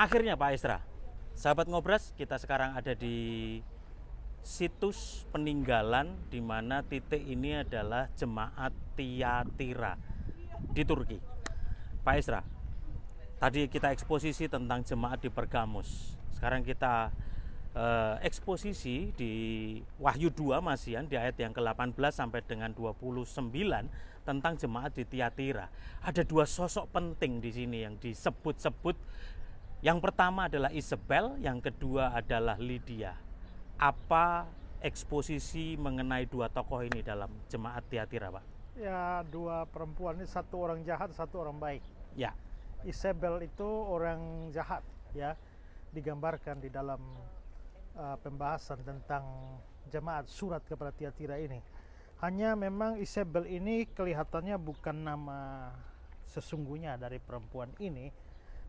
Akhirnya Pak Estra, sahabat ngobras, kita sekarang ada di situs peninggalan di mana titik ini adalah jemaat Tiatira di Turki. Pak Isra, tadi kita eksposisi tentang jemaat di Pergamus. Sekarang kita eh, eksposisi di Wahyu 2 Masian di ayat yang ke-18 sampai dengan 29 tentang jemaat di Tiatira. Ada dua sosok penting di sini yang disebut-sebut yang pertama adalah Isabel, yang kedua adalah Lydia. Apa eksposisi mengenai dua tokoh ini dalam jemaat Tiatira, Pak? Ya, dua perempuan ini satu orang jahat, satu orang baik. Ya. Isabel itu orang jahat, ya. Digambarkan di dalam uh, pembahasan tentang jemaat surat kepada Tiatira ini. Hanya memang Isabel ini kelihatannya bukan nama sesungguhnya dari perempuan ini,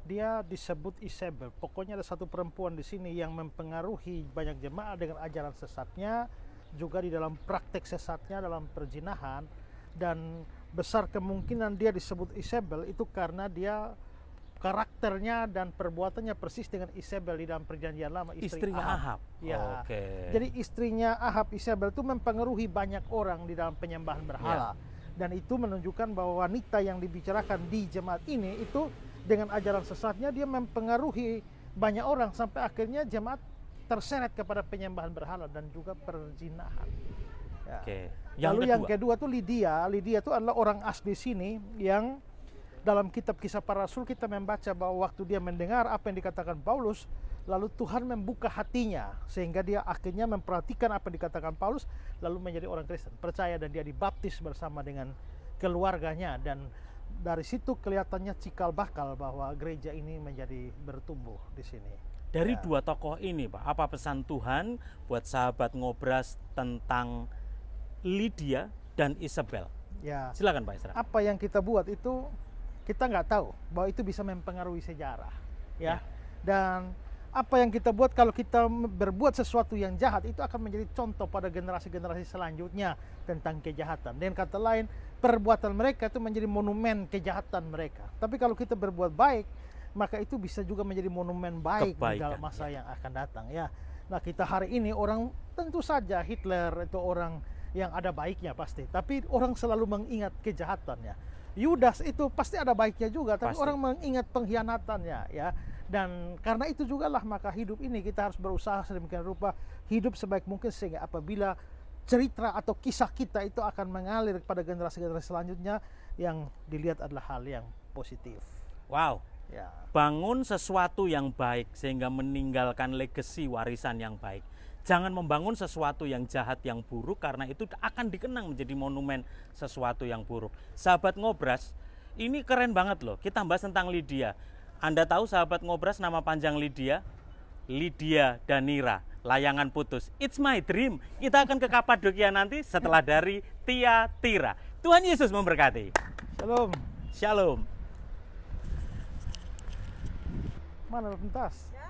dia disebut Isabel, Pokoknya ada satu perempuan di sini yang mempengaruhi banyak jemaah dengan ajaran sesatnya, juga di dalam praktek sesatnya dalam perjinahan dan besar kemungkinan dia disebut Isabel itu karena dia karakternya dan perbuatannya persis dengan Isabel di dalam perjanjian lama istri istrinya Ahab. Ahab. Ya. Oh, okay. Jadi istrinya Ahab Isabel itu mempengaruhi banyak orang di dalam penyembahan berhala. Yeah. Dan itu menunjukkan bahwa wanita yang dibicarakan di jemaat ini itu dengan ajaran sesatnya dia mempengaruhi banyak orang sampai akhirnya jemaat terseret kepada penyembahan berhala dan juga perzinahan. Ya. Oke. Okay. Lalu kedua. yang kedua tuh Lydia. Lydia itu adalah orang asli sini yang dalam kitab kisah para rasul kita membaca bahwa waktu dia mendengar apa yang dikatakan Paulus, lalu Tuhan membuka hatinya sehingga dia akhirnya memperhatikan apa yang dikatakan Paulus lalu menjadi orang Kristen percaya dan dia dibaptis bersama dengan keluarganya dan dari situ kelihatannya cikal bakal bahwa gereja ini menjadi bertumbuh di sini. Dari ya. dua tokoh ini, Pak, apa pesan Tuhan buat sahabat ngobras tentang Lydia dan Isabel? Ya. Silakan Pak Isra. Apa yang kita buat itu kita nggak tahu bahwa itu bisa mempengaruhi sejarah, ya. ya. Dan apa yang kita buat kalau kita berbuat sesuatu yang jahat itu akan menjadi contoh pada generasi-generasi selanjutnya tentang kejahatan. Dengan kata lain, perbuatan mereka itu menjadi monumen kejahatan mereka. Tapi kalau kita berbuat baik, maka itu bisa juga menjadi monumen baik Kebaikan, dalam masa ya. yang akan datang ya. Nah, kita hari ini orang tentu saja Hitler itu orang yang ada baiknya pasti, tapi orang selalu mengingat kejahatannya. Yudas itu pasti ada baiknya juga, tapi pasti. orang mengingat pengkhianatannya ya. Dan karena itu juga lah maka hidup ini kita harus berusaha sedemikian rupa hidup sebaik mungkin sehingga apabila cerita atau kisah kita itu akan mengalir kepada generasi-generasi selanjutnya yang dilihat adalah hal yang positif. Wow. Ya. Bangun sesuatu yang baik sehingga meninggalkan legasi warisan yang baik. Jangan membangun sesuatu yang jahat yang buruk karena itu akan dikenang menjadi monumen sesuatu yang buruk. Sahabat ngobras, ini keren banget loh. Kita bahas tentang Lydia. Anda tahu sahabat ngobras nama panjang Lydia? Lydia Danira, layangan putus. It's my dream. Kita akan ke Kapadokia nanti setelah dari Tia Tira. Tuhan Yesus memberkati. Shalom. Shalom. Mana pentas?